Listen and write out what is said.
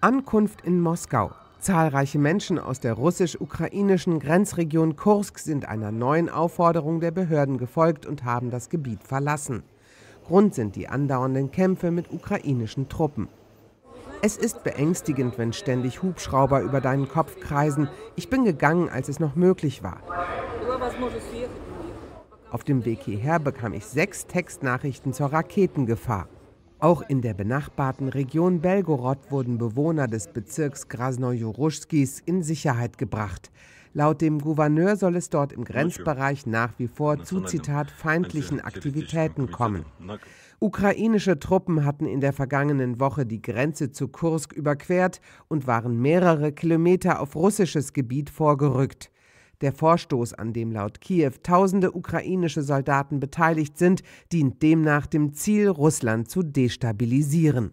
Ankunft in Moskau. Zahlreiche Menschen aus der russisch-ukrainischen Grenzregion Kursk sind einer neuen Aufforderung der Behörden gefolgt und haben das Gebiet verlassen. Grund sind die andauernden Kämpfe mit ukrainischen Truppen. Es ist beängstigend, wenn ständig Hubschrauber über deinen Kopf kreisen. Ich bin gegangen, als es noch möglich war. Auf dem Weg hierher bekam ich sechs Textnachrichten zur Raketengefahr. Auch in der benachbarten Region Belgorod wurden Bewohner des Bezirks Krasnojoruschskis in Sicherheit gebracht. Laut dem Gouverneur soll es dort im Grenzbereich nach wie vor zu Zitat feindlichen Aktivitäten kommen. Ukrainische Truppen hatten in der vergangenen Woche die Grenze zu Kursk überquert und waren mehrere Kilometer auf russisches Gebiet vorgerückt. Der Vorstoß, an dem laut Kiew tausende ukrainische Soldaten beteiligt sind, dient demnach dem Ziel, Russland zu destabilisieren.